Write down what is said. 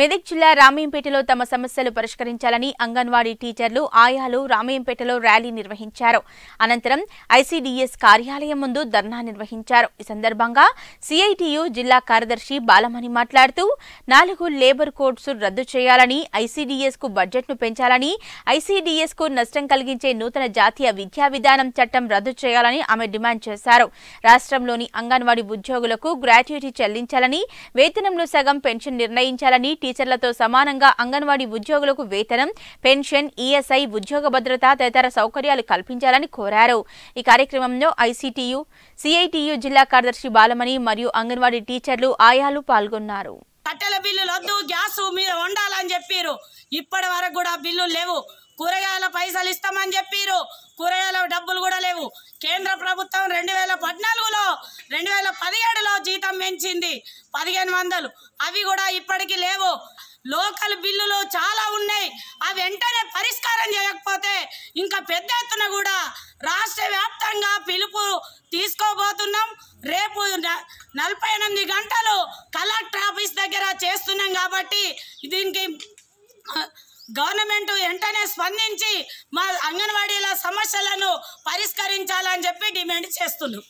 మెదక్ జిల్లా రామయంపేటలో తమ సమస్యలు పరిష్కరించాలని అంగన్వాడీ టీచర్లు ఆయాలు రామయంపేటలో ర్యాలీ నిర్వహించారు అనంతరం ఐసీడీఎస్ కార్యాలయం ముందు ధర్నా నిర్వహించారు ఈ సందర్భంగా సిఐటియు జిల్లా కార్యదర్శి బాలమణి మాట్లాడుతూ నాలుగు లేబర్ కోడ్స్ రద్దు చేయాలని ఐసీడీఎస్ కు బడ్జెట్ను పెంచాలని ఐసీడీఎస్ కు నష్టం కలిగించే నూతన జాతీయ విద్యా విధానం చట్టం రద్దు చేయాలని ఆమె డిమాండ్ చేశారు రాష్ట్రంలోని అంగన్వాడీ ఉద్యోగులకు గ్రాట్యుటీ చెల్లించాలని వేతనంలో సగం పెన్షన్ నిర్ణయించాలని టీచర్లతో సమానంగా అంగన్వాడీ ఉద్యోగులకు వేతనం పెన్షన్ ఈఎస్ఐ ఉద్యోగ భద్రత తదితర సౌకర్యాలు కల్పించాలని కోరారు ఈ కార్యక్రమంలో ఐసీటీయు సిఐటియు జిల్లా కార్యదర్శి బాలమణి మరియు అంగన్వాడీ టీచర్లు ఆయాలు పాల్గొన్నారు కట్టెల బిల్లులు వద్దు గ్యాస్ మీరు వండాలని చెప్పారు ఇప్పటి వరకు కూడా బిల్లులు లేవు కూరగాయల పైసలు ఇస్తామని చెప్పారు కూరగాయల డబ్బులు కూడా లేవు కేంద్ర ప్రభుత్వం రెండు వేల పద్నాలుగులో రెండు వేల పదిహేడులో జీతం పెంచింది పదిహేను వందలు అవి కూడా ఇప్పటికీ లేవు లోకల్ బిల్లులు చాలా ఉన్నాయి అవి వెంటనే పరిష్కారం చేయకపోతే ఇంకా పెద్ద ఎత్తున కూడా రాష్ట్ర వ్యాప్తంగా పిలుపు తీసుకోబోతున్నాం రేపు నలభై ఎనిమిది గంటలు కలెక్టర్ ఆఫీస్ దగ్గర చేస్తున్నాం కాబట్టి దీనికి గవర్నమెంట్ వెంటనే స్పందించి మా అంగన్వాడీల సమస్యలను పరిష్కరించాలని చెప్పి డిమాండ్ చేస్తున్నాం